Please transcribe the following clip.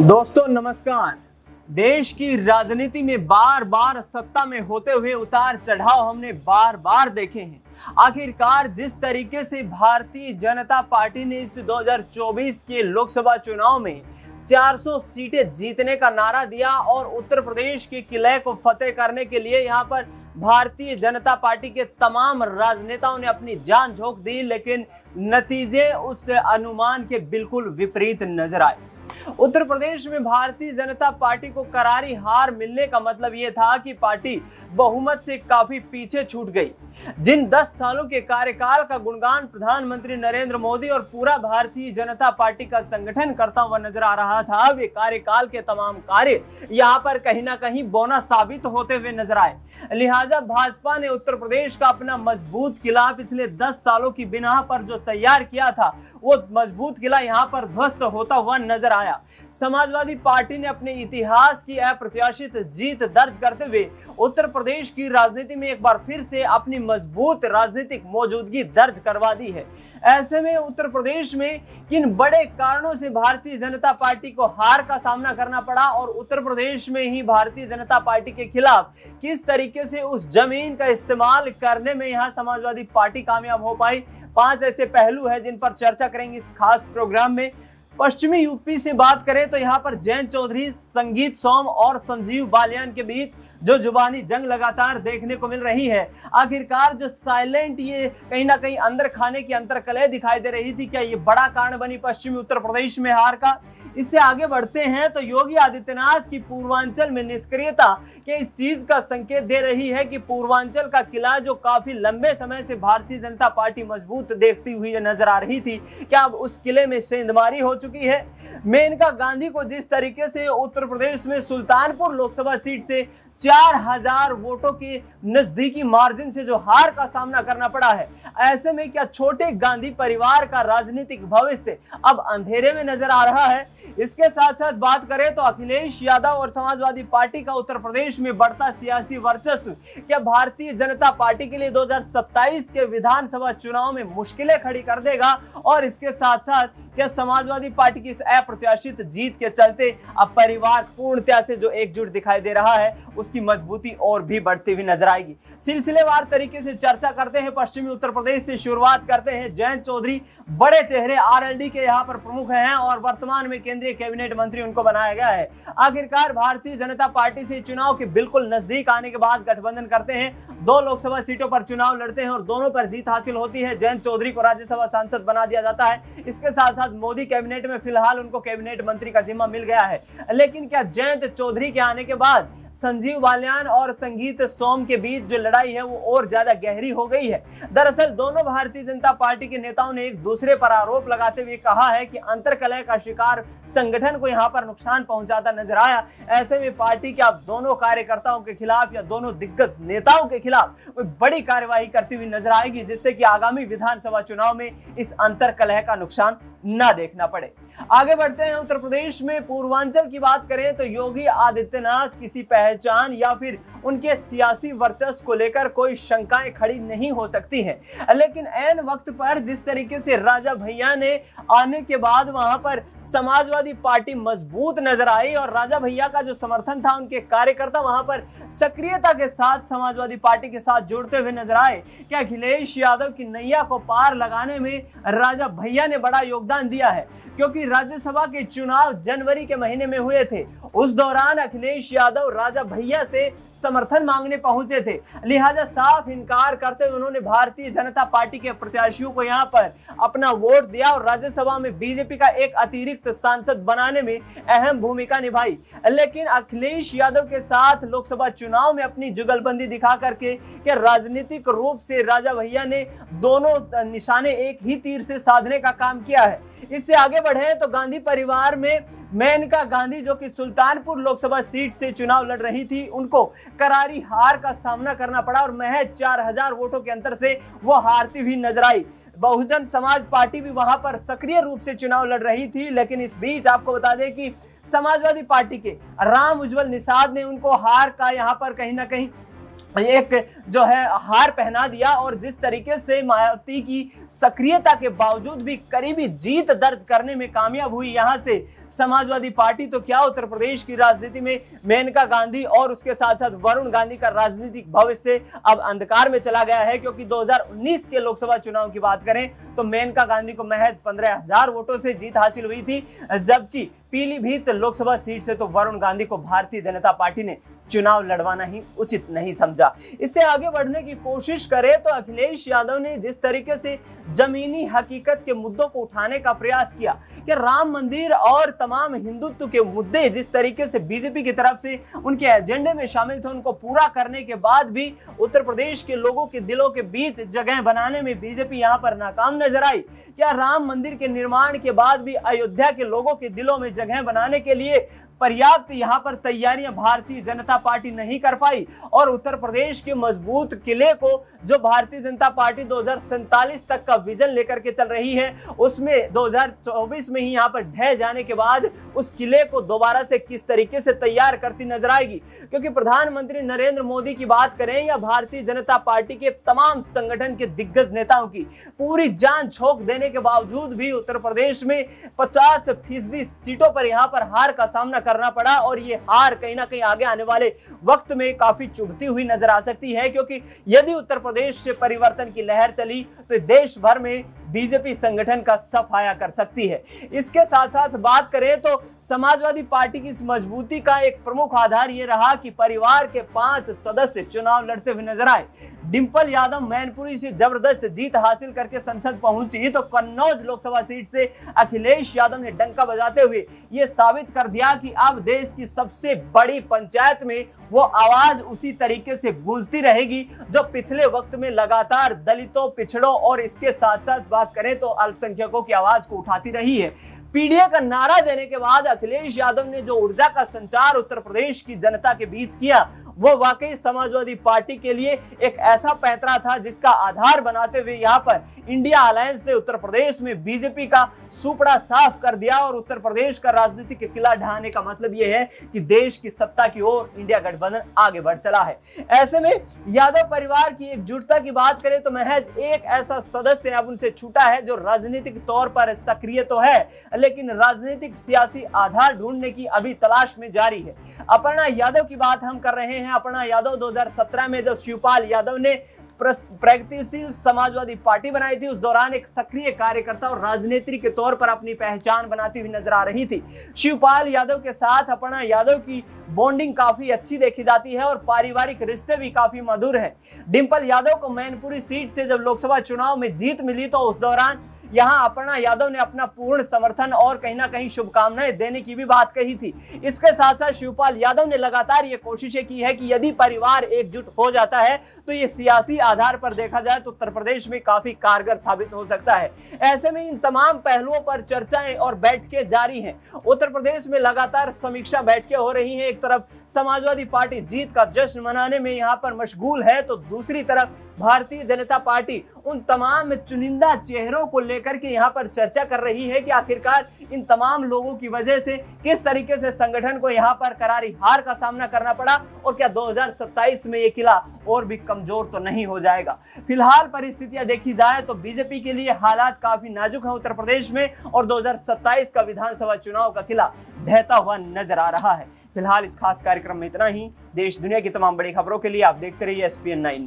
दोस्तों नमस्कार देश की राजनीति में बार बार सत्ता में होते हुए उतार चढ़ाव हमने बार बार देखे हैं आखिरकार जिस तरीके से भारतीय जनता पार्टी ने इस 2024 के लोकसभा चुनाव में 400 सीटें जीतने का नारा दिया और उत्तर प्रदेश के किले को फतेह करने के लिए यहाँ पर भारतीय जनता पार्टी के तमाम राजनेताओं ने अपनी जान झोंक दी लेकिन नतीजे उस अनुमान के बिल्कुल विपरीत नजर आए उत्तर प्रदेश में भारतीय जनता पार्टी को करारी हार मिलने का मतलब यह था कि पार्टी बहुमत से काफी पीछे छूट गई जिन 10 सालों के कार्यकाल का गुणगान प्रधानमंत्री नरेंद्र मोदी और पूरा भारतीय जनता पार्टी का संगठन करता हुआ नजर आ रहा था वे कार्यकाल के तमाम कार्य यहाँ पर कहीं ना कहीं बोना साबित होते हुए नजर आए लिहाजा भाजपा ने उत्तर प्रदेश का अपना मजबूत किला पिछले दस सालों की बिना पर जो तैयार किया था वो मजबूत किला यहाँ पर ध्वस्त होता हुआ नजर हराया समाजवादी पार्टी ने अपने इतिहास की अप्रत्याशित जीत दर्ज करते हुए उत्तर प्रदेश की राजनीति में एक बार फिर से अपनी मजबूत राजनीतिक मौजूदगी दर्ज करवा दी है ऐसे में उत्तर प्रदेश में किन बड़े कारणों से भारतीय जनता पार्टी को हार का सामना करना पड़ा और उत्तर प्रदेश में ही भारतीय जनता पार्टी के खिलाफ किस तरीके से उस जमीन का इस्तेमाल करने में यहाँ समाजवादी पार्टी कामयाब हो पाई पांच ऐसे पहलू हैं जिन पर चर्चा करेंगे इस खास प्रोग्राम में पश्चिमी यूपी से बात करें तो यहाँ पर जैन चौधरी संगीत सोम और संजीव बालियान के बीच जो जुबानी जंग लगातार देखने को मिल रही है आखिरकार जो साइलेंट ये कहीं ना कहीं अंदर खाने की अंतर कलह दिखाई दे रही थी क्या ये बड़ा कारण बनी पश्चिमी उत्तर प्रदेश में हार का इससे आगे बढ़ते हैं तो योगी आदित्यनाथ की पूर्वांचल में निष्क्रियता के इस चीज का संकेत दे रही है कि पूर्वांचल का किला जो काफी लंबे समय से भारतीय जनता पार्टी मजबूत देखती हुई नजर आ रही थी क्या अब उस किले में सेंधमारी हो चुकी है मेनका गांधी को जिस तरीके से उत्तर प्रदेश में सुल्तानपुर लोकसभा सीट से चार हजार वोटों के नजदीकी मार्जिन से जो हार का सामना करना पड़ा है ऐसे में क्या छोटे गांधी परिवार का राजनीतिक भविष्य अब अंधेरे में नजर आ रहा है इसके साथ साथ बात करें तो अखिलेश यादव और समाजवादी पार्टी का उत्तर प्रदेश में बढ़ता सियासी वर्चस्व क्या भारतीय जनता पार्टी के लिए 2027 के विधानसभा चुनाव में मुश्किलें खड़ी कर देगा और इसके साथ साथ क्या समाजवादी पार्टी की इस अप्रत्याशित जीत के चलते अब परिवार पूर्णतया से जो एकजुट दिखाई दे रहा है उसकी मजबूती और भी बढ़ती हुई नजर आएगी सिलसिलेवार तरीके से चर्चा करते हैं पश्चिमी उत्तर प्रदेश से शुरुआत करते हैं जयंत चौधरी बड़े चेहरे आरएलडी के यहाँ पर प्रमुख हैं और वर्तमान में केंद्रीय कैबिनेट मंत्री उनको बनाया गया है आखिरकार भारतीय जनता पार्टी से चुनाव के बिल्कुल नजदीक आने के बाद गठबंधन करते हैं दो लोकसभा सीटों पर चुनाव लड़ते हैं और दोनों पर जीत हासिल होती है जयंत चौधरी को राज्यसभा सांसद बना दिया जाता है इसके साथ साथ बाद मोदी कैबिनेट में फिलहाल उनको कैबिनेट मंत्री का जिम्मा मिल गया है लेकिन क्या जयंत चौधरी के आने के बाद संजीव बालियान और संगीत सोम के बीच जो लड़ाई है वो और ज्यादा गहरी हो गई है दरअसल दोनों भारतीय जनता पार्टी के नेताओं ने एक दूसरे पर आरोप लगाते हुए कहा है कि अंतर अंतरकलह का शिकार संगठन को यहाँ पर नुकसान पहुंचाता नजर आया ऐसे में पार्टी के आप दोनों कार्यकर्ताओं के खिलाफ या दोनों दिग्गज नेताओं के खिलाफ बड़ी कार्यवाही करती हुई नजर आएगी जिससे कि आगामी विधानसभा चुनाव में इस अंतर कलह का नुकसान ना देखना पड़े आगे बढ़ते हैं उत्तर प्रदेश में पूर्वांचल की बात करें तो योगी आदित्यनाथ किसी पहचान या फिर उनके सियासी वर्चस्व को लेकर कोई शंकाएं खड़ी नहीं हो सकती हैं लेकिन एन वक्त पर जिस तरीके से राजा भैया ने आने के बाद वहां पर समाजवादी पार्टी मजबूत नजर आई और राजा भैया का जो समर्थन था उनके कार्यकर्ता वहां पर सक्रियता के साथ समाजवादी पार्टी के साथ जुड़ते हुए नजर आए क्या अखिलेश यादव की नैया को पार लगाने में राजा भैया ने बड़ा योग योगदान दिया है क्योंकि राज्यसभा के चुनाव जनवरी के महीने में हुए थे उस दौरान अखिलेश यादव राजा भैया से समर्थन मांगने पहुंचे थे लिहाजा साफ इनकार करते हुए उन्होंने भारतीय जनता पार्टी के प्रत्याशियों को यहां पर अपना वोट दिया और राज्यसभा में बीजेपी का एक अतिरिक्त सांसद बनाने में अहम भूमिका निभाई लेकिन अखिलेश यादव के साथ लोकसभा चुनाव में अपनी जुगलबंदी दिखा करके क्या राजनीतिक रूप से राजा भैया ने दोनों निशाने एक ही तीर से साधने का काम किया है है इससे आगे बढ़े तो गांधी परिवार में मेनका गांधी जो कि सुल्तानपुर लोकसभा सीट से चुनाव लड़ रही थी उनको करारी हार का सामना करना पड़ा और महज चार हजार वोटों के अंतर से वो हारती हुई नजर आई बहुजन समाज पार्टी भी वहां पर सक्रिय रूप से चुनाव लड़ रही थी लेकिन इस बीच आपको बता दें कि समाजवादी पार्टी के राम उज्जवल निषाद ने उनको हार का यहाँ पर कहीं ना कहीं एक जो है हार पहना दिया और जिस तरीके से मायावती की सक्रियता के बावजूद भी करीबी जीत दर्ज करने में कामयाब हुई यहां से समाजवादी पार्टी तो क्या उत्तर प्रदेश की राजनीति में मेनका गांधी और उसके साथ साथ वरुण गांधी का राजनीतिक भविष्य अब अंधकार में चला गया है क्योंकि 2019 के लोकसभा चुनाव की बात करें तो मेनका गांधी को महज पंद्रह वोटों से जीत हासिल हुई थी जबकि पीलीभीत लोकसभा सीट से तो वरुण गांधी को भारतीय जनता पार्टी ने चुनाव लड़वाना ही उचित नहीं समझा इससे आगे बढ़ने की कोशिश करे तो अखिलेश यादव ने जिस तरीके से जमीनी हकीकत के मुद्दों को उठाने का प्रयास किया कि राम मंदिर और तमाम हिंदुत्व के मुद्दे जिस तरीके से बीजेपी की तरफ से उनके एजेंडे में शामिल थे उनको पूरा करने के बाद भी उत्तर प्रदेश के लोगों के दिलों के बीच जगह बनाने में बीजेपी यहाँ पर नाकाम नजर आई क्या राम मंदिर के निर्माण के बाद भी अयोध्या के लोगों के दिलों में जगह बनाने के लिए पर्याप्त यहाँ पर तैयारियां भारतीय जनता पार्टी नहीं कर पाई और उत्तर प्रदेश के मजबूत किले को जो भारतीय जनता पार्टी दो तक का विजन लेकर के चल रही है उसमें 2024 में ही यहाँ पर ढह जाने के बाद उस किले को दोबारा से किस तरीके से तैयार करती नजर आएगी क्योंकि प्रधानमंत्री नरेंद्र मोदी की बात करें या भारतीय जनता पार्टी के तमाम संगठन के दिग्गज नेताओं की पूरी जान छोक देने के बावजूद भी उत्तर प्रदेश में पचास फीसदी सीटों पर यहाँ पर हार का सामना करना पड़ा और ये हार कहीं ना कहीं आगे आने वाले वक्त में काफी चुभती हुई नजर आ सकती है क्योंकि यदि उत्तर प्रदेश से परिवर्तन की लहर चली तो देश भर में बीजेपी संगठन का सफाया कर सकती है इसके साथ साथ बात करें तो समाजवादी पार्टी की इस मजबूती का एक प्रमुख आधार ये रहा कि परिवार के पांच सदस्य चुनाव लड़ते हुए नजर आए डिंपल यादव मैनपुरी से जबरदस्त जीत हासिल करके संसद पहुंची तो कन्नौज लोकसभा सीट से अखिलेश यादव ने डंका बजाते हुए ये साबित कर दिया कि अब देश की सबसे बड़ी पंचायत में वो आवाज उसी तरीके से गूंजती रहेगी जो पिछले वक्त में लगातार दलितों पिछड़ों और इसके साथ साथ बात करें तो अल्पसंख्यकों की आवाज को उठाती रही है पीडीए का नारा देने के बाद अखिलेश यादव ने जो ऊर्जा का संचार उत्तर प्रदेश की जनता के बीच किया वो वाकई समाजवादी पार्टी के लिए एक ऐसा पैतरा था जिसका आधार बनाते हुए यहाँ पर इंडिया अलायंस ने उत्तर प्रदेश में बीजेपी का सुपड़ा साफ कर दिया और उत्तर प्रदेश का राजनीति के किला ढहाने का मतलब यह है कि देश की सत्ता की ओर इंडिया गठबंधन आगे बढ़ चला है ऐसे में यादव परिवार की एकजुटता की बात करें तो महज एक ऐसा सदस्य अब उनसे छूटा है जो राजनीतिक तौर पर सक्रिय तो है लेकिन राजनीतिक सियासी आधार ढूंढने की अभी तलाश में जारी है अपर्णा यादव की बात हम कर रहे हैं हैं अपना यादव 2017 में जब शिवपाल यादव ने प्रगतिशील समाजवादी पार्टी बनाई थी उस दौरान एक सक्रिय कार्यकर्ता और राजनेत्री के तौर पर अपनी पहचान बनाती हुई नजर आ रही थी शिवपाल यादव के साथ अपना यादव की बॉन्डिंग काफी अच्छी देखी जाती है और पारिवारिक रिश्ते भी काफी मधुर हैं डिंपल यादव को मैनपुरी सीट से जब लोकसभा चुनाव में जीत मिली तो उस दौरान यहाँ अपना यादव ने अपना पूर्ण समर्थन और कहीं ना कहीं शुभकामनाएं देने की भी बात कही थी इसके साथ साथ शिवपाल यादव ने लगातार ये कोशिशें की है कि यदि परिवार एकजुट हो जाता है तो ये सियासी आधार पर देखा जाए तो उत्तर प्रदेश में काफी कारगर साबित हो सकता है ऐसे में इन तमाम पहलुओं पर चर्चाएं और बैठकें जारी हैं उत्तर प्रदेश में लगातार समीक्षा बैठकें हो रही हैं एक तरफ समाजवादी पार्टी जीत का जश्न मनाने में यहाँ पर मशगूल है तो दूसरी तरफ भारतीय जनता पार्टी उन तमाम चुनिंदा चेहरों को लेकर के यहाँ पर चर्चा कर रही है कि आखिरकार इन तमाम लोगों की वजह से किस तरीके से संगठन को यहाँ पर करारी हार का सामना करना पड़ा और क्या 2027 में ये किला और भी कमजोर तो नहीं हो जाएगा फिलहाल परिस्थितियां देखी जाए तो बीजेपी के लिए हालात काफी नाजुक है उत्तर प्रदेश में और दो का विधानसभा चुनाव का किला ढहता हुआ नजर आ रहा है फिलहाल इस खास कार्यक्रम में इतना ही देश दुनिया की तमाम बड़ी खबरों के लिए आप देखते रहिए एस पी न्यूज